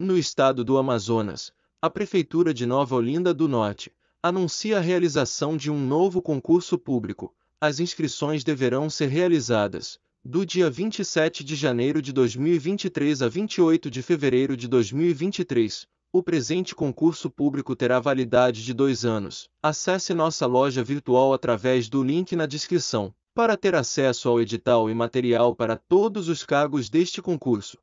No estado do Amazonas, a Prefeitura de Nova Olinda do Norte anuncia a realização de um novo concurso público. As inscrições deverão ser realizadas do dia 27 de janeiro de 2023 a 28 de fevereiro de 2023. O presente concurso público terá validade de dois anos. Acesse nossa loja virtual através do link na descrição para ter acesso ao edital e material para todos os cargos deste concurso.